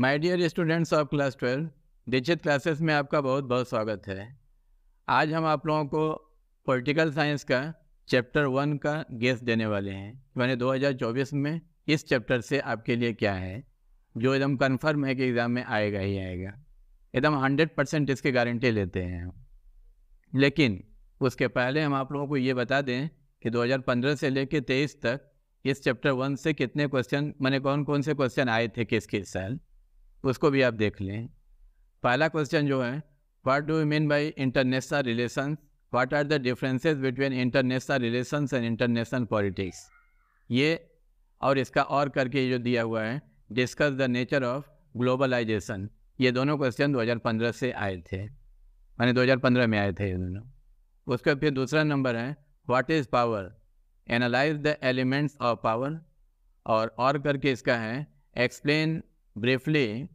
My dear students of class twelve Dikshit classes में आपका बहुत बहुत स्वागत है आज हम आप लोगों को पॉलिटिकल साइंस का चैप्टर वन का गेस देने वाले हैं मैंने 2024 में इस चैप्टर से आपके लिए क्या है जो एकदम कन्फर्म है कि एग्ज़ाम में आएगा ही आएगा एकदम हंड्रेड परसेंट इसकी गारंटी लेते हैं लेकिन उसके पहले हम आप लोगों को ये बता दें कि 2015 से लेकर 23 तक इस चैप्टर वन से कितने क्वेश्चन मैंने कौन कौन से क्वेश्चन आए थे किस किस साल उसको भी आप देख लें पहला क्वेश्चन जो है what do you mean by international relation what are the differences between international relation and international politics ये और इसका और करके जो दिया हुआ है discuss the nature of globalisation ये दोनों क्वेश्चन 2015 से आए थे मैंने 2015 में आए थे ये दोनों उसके फिर दूसरा नंबर है what is power analyse the elements of power और और करके इसका है explain Briefly,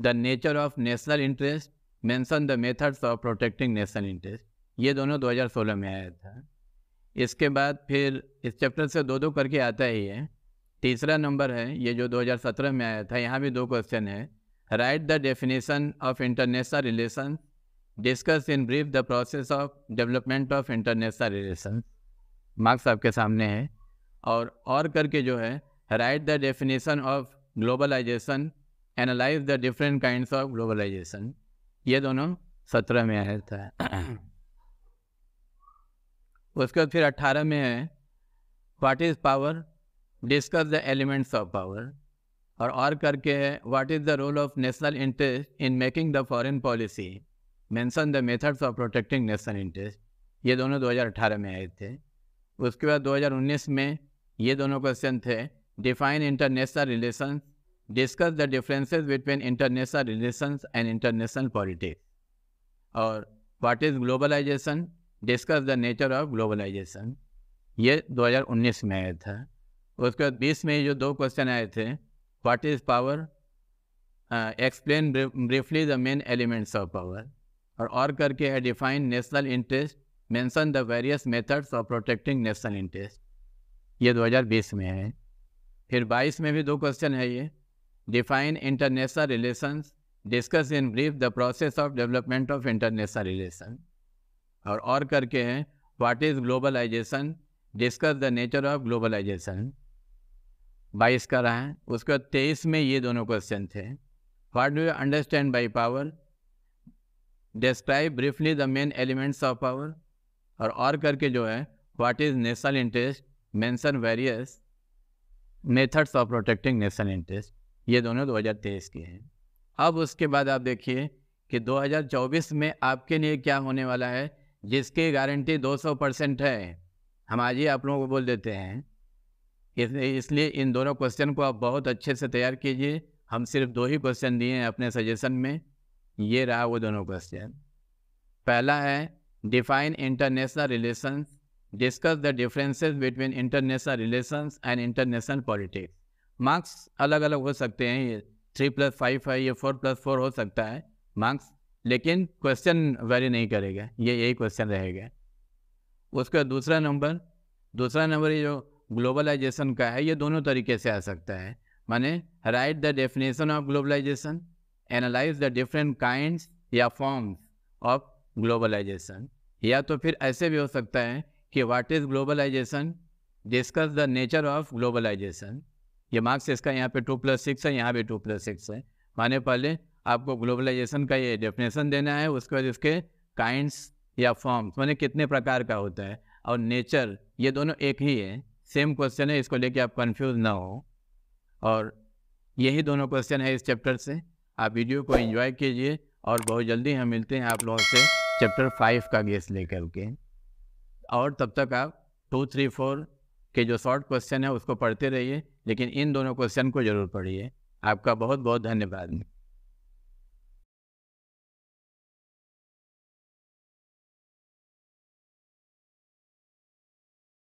the nature of national interest mention the methods of protecting national interest. ये दोनों 2016 में आया था इसके बाद फिर इस चैप्टर से दो दो करके आता ही है तीसरा नंबर है ये जो 2017 में आया था यहाँ भी दो क्वेश्चन है write the definition of international relation discuss in brief the process of development of international relation marks आपके सामने है और और करके जो है write the definition of globalisation analyse the different kind of globalisation ये दोनों सत्रह में आया था उसके बाद फिर अट्ठारह में है what is power discuss the elements of power और और करके है what is the role of national interest in making the foreign policy mention the methods of protecting national interest ये दोनों 2018 में आए थे उसके बाद 2019 में ये दोनों क्वेश्चन थे define international relations, discuss the differences between international relations and international politics. और what is globalisation discuss the nature of globalisation ये 2019 में आया था उसके बाद बीस में जो दो क्वेश्चन आए थे what is power explain briefly the main elements of power और और करके है define national interest mention the various methods of protecting national interest ये 2020 में है फिर 22 में भी दो क्वेश्चन है ये define international relations discuss in brief the process of development of international relation और और करके हैं what is globalisation discuss the nature of globalisation बाईस का रहा है उसके बाद तेईस में ये दोनों क्वेश्चन थे what do you understand by power describe briefly the main elements of power और और करके जो है what is national interest mention various methods of protecting national interest ये दोनों 2023 के हैं अब उसके बाद आप देखिए कि 2024 में आपके लिए क्या होने वाला है जिसकी गारंटी 200 परसेंट है हम आज ही आप लोगों को बोल देते हैं इसलिए इन दोनों क्वेश्चन को आप बहुत अच्छे से तैयार कीजिए हम सिर्फ दो ही क्वेश्चन दिए हैं अपने सजेशन में ये रहा वो दोनों क्वेश्चन पहला है define international relations discuss the differences between international relations and international politics marks अलग अलग हो सकते हैं ये थ्री प्लस फाइव है ये फोर प्लस फोर हो सकता है मार्क्स लेकिन क्वेश्चन वेरी नहीं करेगा ये यही क्वेश्चन रहेगा उसका दूसरा नंबर दूसरा नंबर ये जो ग्लोबलाइजेशन का है ये दोनों तरीके से आ सकता है माने write the definition of globalisation analyse the different kind या फॉर्म्स ऑफ ग्लोबलाइजेशन या तो फिर ऐसे भी हो सकता है कि what is globalisation discuss the nature of globalisation ये मार्क्स इसका यहाँ पे टू प्लस सिक्स है यहाँ भी टू प्लस सिक्स है माने पहले आपको ग्लोबलाइजेशन का ये डेफिनेशन देना है उसके बाद इसके काइंड्स या फॉर्म्स माने कितने प्रकार का होता है और नेचर ये दोनों एक ही है सेम क्वेश्चन है इसको लेके आप कन्फ्यूज ना हो और यही दोनों क्वेश्चन है इस चैप्टर से आप वीडियो को एंजॉय कीजिए और बहुत जल्दी हम मिलते हैं आप लोगों से चैप्टर फाइव का गेस लेकर के और तब तक आप टू थ्री फोर के जो शॉर्ट क्वेश्चन है उसको पढ़ते रहिए लेकिन इन दोनों क्वेश्चन को जरूर पढ़िए आपका बहुत बहुत धन्यवाद